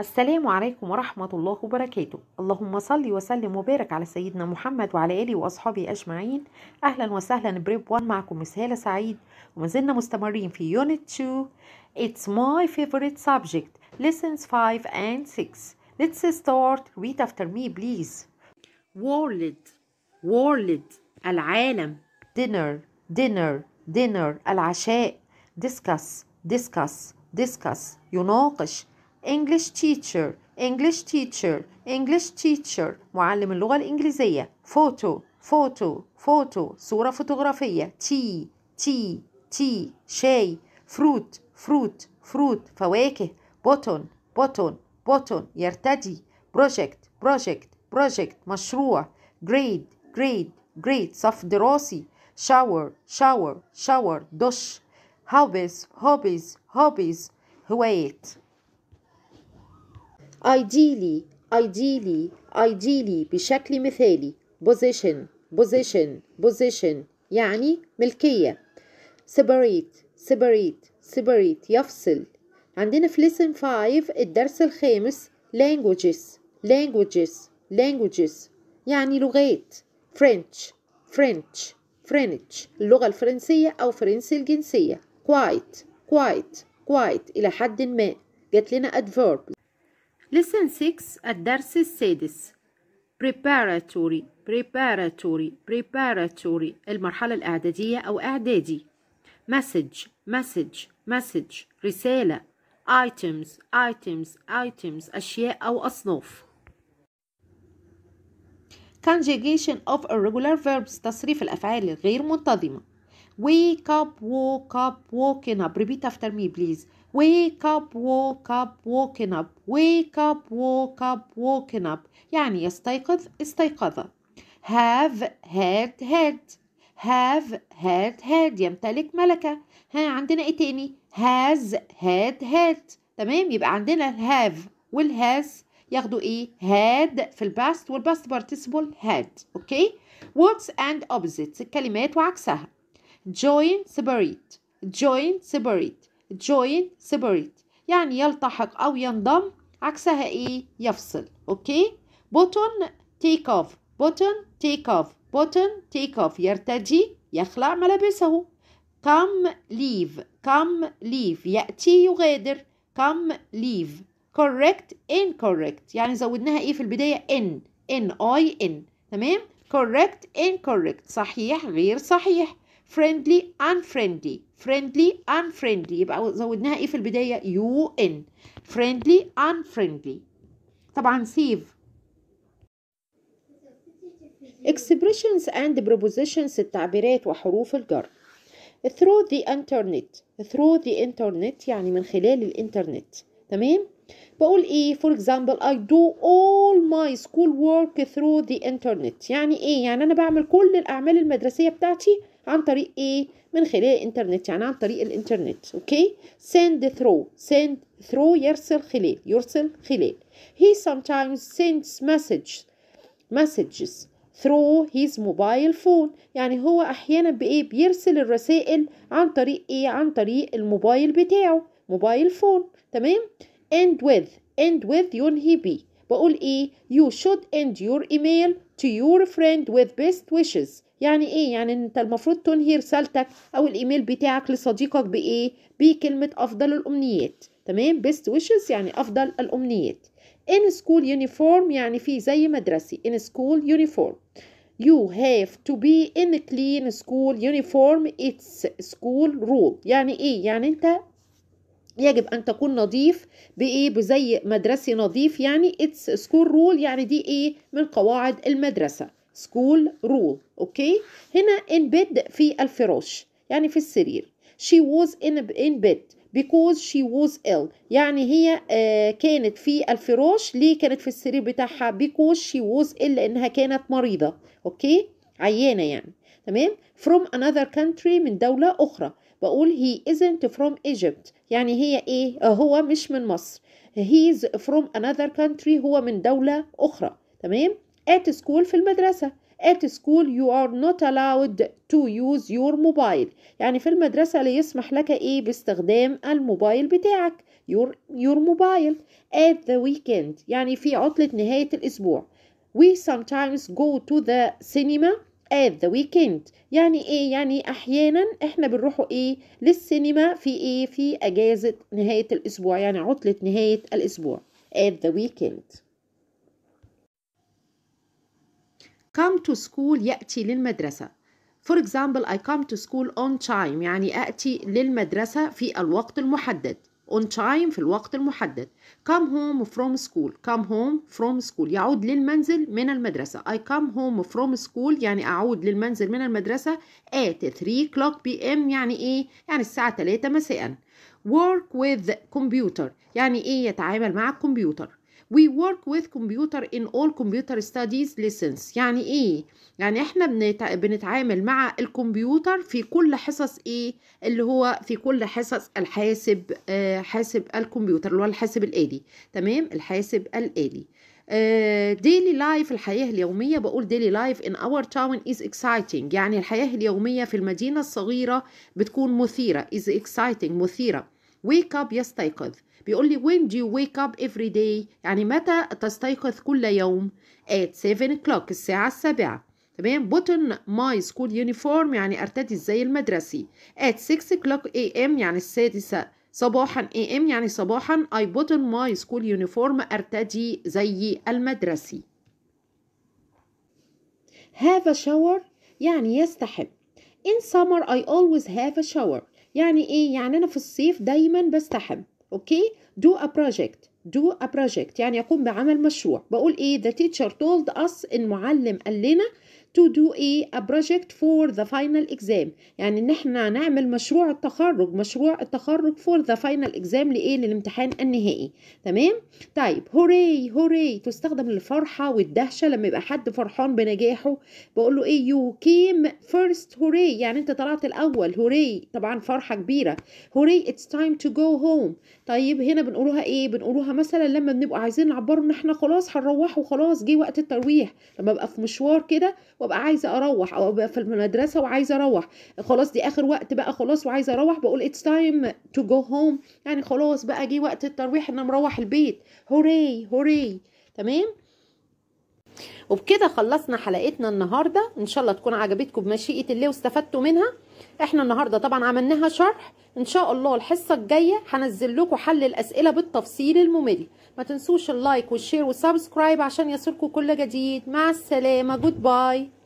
السلام عليكم ورحمة الله وبركاته اللهم صل وسلم وبارك على سيدنا محمد وعلى آله وأصحابه أجمعين أهلا وسهلا بريب 1 معكم مسهلة سعيد وما زلنا مستمرين في يونت 2 It's my favorite subject lessons 5 and 6 Let's start read after me please World World العالم dinner dinner dinner العشاء discuss discuss discuss يناقش English teacher English teacher English teacher معلم اللغة الإنجليزية photo photo photo صورة فوتوغرافية tea tea tea شاي fruit fruit fruit فواكه button button button يرتدي project project project مشروع grade grade grade صف دراسي shower shower shower دش hobbies hobbies hobbies هوايات ideally ideally ideally بشكل مثالي position position position يعني ملكية separate separate separate يفصل عندنا في lesson 5 الدرس الخامس languages languages languages يعني لغات French French French اللغة الفرنسية أو فرنسي الجنسية quite quite quite إلى حد ما جات لنا adverb Lesson 6 الدرس السادس Preparatory Preparatory Preparatory المرحلة الإعدادية أو إعدادي Message Message Message رسالة Items Items Items أشياء أو أصناف Conjugation of irregular verbs تصريف الأفعال الغير منتظمة wake up woke up walking up repeat after me please wake up woke up walking up wake up woke up walking up يعني يستيقظ استيقظ have had had have had had يمتلك ملكة ها عندنا ايه تاني has had had تمام يبقى عندنا have has ياخدوا ايه had في الباست والباست participle had اوكي okay? words and opposites الكلمات وعكسها join separate join separate join separate يعني يلتحق أو ينضم عكسها إيه يفصل أوكي button take off button take off button take off يرتدي يخلع ملابسه come leave come leave يأتي يغادر come leave correct incorrect يعني زودناها ايه في البداية in in I in تمام correct incorrect صحيح غير صحيح friendly unfriendly friendly unfriendly يبقى زودناها ايه في البداية يو ان friendly unfriendly طبعا سيف expressions and prepositions التعبيرات وحروف الجر through the internet through the internet يعني من خلال الانترنت تمام بقول ايه for example I do all my school work through the internet يعني ايه يعني انا بعمل كل الاعمال المدرسية بتاعتي عن طريق ايه من خلال الانترنت يعني عن طريق الانترنت اوكي send through send through يرسل خلال يرسل خلال he sometimes sends messages messages through his mobile phone يعني هو احيانا بايه بيرسل الرسائل عن طريق ايه عن طريق الموبايل بتاعه موبايل فون تمام end with end with ينهي بي بقول ايه you should end your email to your friend with best wishes يعني ايه يعني انت المفروض تنهي رسالتك او الايميل بتاعك لصديقك بايه بكلمه افضل الامنيات تمام best wishes يعني افضل الامنيات in school uniform يعني في زي مدرسي in school uniform you have to be in clean school uniform it's school rule يعني ايه يعني انت يجب ان تكون نظيف بايه بزي مدرسي نظيف يعني اتس سكول رول يعني دي ايه من قواعد المدرسه سكول رول اوكي هنا ان بيد في الفراش يعني في السرير she was in in bed because she was ill يعني هي آه، كانت في الفراش ليه كانت في السرير بتاعها because she was ill لانها كانت مريضه اوكي عيانه يعني تمام from another country من دولة أخرى بقول he isn't from Egypt يعني هي إيه هو مش من مصر he's from another country هو من دولة أخرى تمام at school في المدرسة at school you are not allowed to use your mobile يعني في المدرسة لا يسمح لك إيه باستخدام الموبايل بتاعك your, your mobile at the weekend يعني في عطلة نهاية الأسبوع we sometimes go to the cinema at the weekend يعني ايه يعني احيانا احنا بنروحوا ايه للسينما في ايه في اجازة نهاية الاسبوع يعني عطلة نهاية الاسبوع at the weekend come to school يأتي للمدرسة For example I come to school on time يعني أأتي للمدرسة في الوقت المحدد on time في الوقت المحدد come home from school come home from school يعود للمنزل من المدرسة I come home from school يعني أعود للمنزل من المدرسة at 3 o'clock pm يعني إيه؟ يعني الساعة 3 مساء work with computer يعني إيه يتعامل مع الكمبيوتر we work with computer in all computer studies lessons يعني ايه يعني احنا بنت... بنتعامل مع الكمبيوتر في كل حصص ايه اللي هو في كل حصص الحاسب آه حاسب الكمبيوتر اللي هو الحاسب الآلي تمام الحاسب الآلي ديلي آه، لايف الحياة اليومية بقول ديلي لايف in our town is exciting يعني الحياة اليومية في المدينة الصغيرة بتكون مثيرة is exciting مثيرة wake up يستيقظ بيقول لي when do you wake up every day يعني متى تستيقظ كل يوم at 7 o'clock الساعة السابعة تمام put on my school uniform يعني ارتدي الزي المدرسي at 6 o'clock am يعني السادسة صباحا am يعني صباحا I put on my school uniform ارتدي زي المدرسي have a shower يعني يستحب in summer I always have a shower يعني ايه يعني انا في الصيف دايما بستحم اوكي do a project do a project يعني اقوم بعمل مشروع بقول ايه the teacher told us المعلم قال لنا to do a project for the final exam يعني ان احنا نعمل مشروع التخرج مشروع التخرج for the final exam لايه للامتحان النهائي تمام طيب هوري هوري تستخدم للفرحة والدهشة لما يبقى حد فرحان بنجاحه بقول له ايه يو كيم فيرست هوري يعني انت طلعت الاول هوري طبعا فرحة كبيرة هوري اتس تايم تو جو هوم طيب هنا بنقولوها ايه بنقولوها مثلا لما بنبقى عايزين نعبر ان احنا خلاص هنروح وخلاص جه وقت الترويح لما ابقى في مشوار كده وابقى عايزه اروح او ابقى في المدرسه وعايزه اروح خلاص دي اخر وقت بقى خلاص وعايزه اروح بقول اتس تايم تو جو هوم يعني خلاص بقى جه وقت الترويح ان مروح البيت هوري هوري تمام وبكده خلصنا حلقتنا النهارده ان شاء الله تكون عجبتكم بمشيئه الله واستفدتوا منها احنا النهارده طبعا عملناها شرح ان شاء الله الحصه الجايه هنزل لكم حل الاسئله بالتفصيل الممل ما تنسوش اللايك والشير والسبسكرايب عشان يصلكم كل جديد مع السلامه جود باي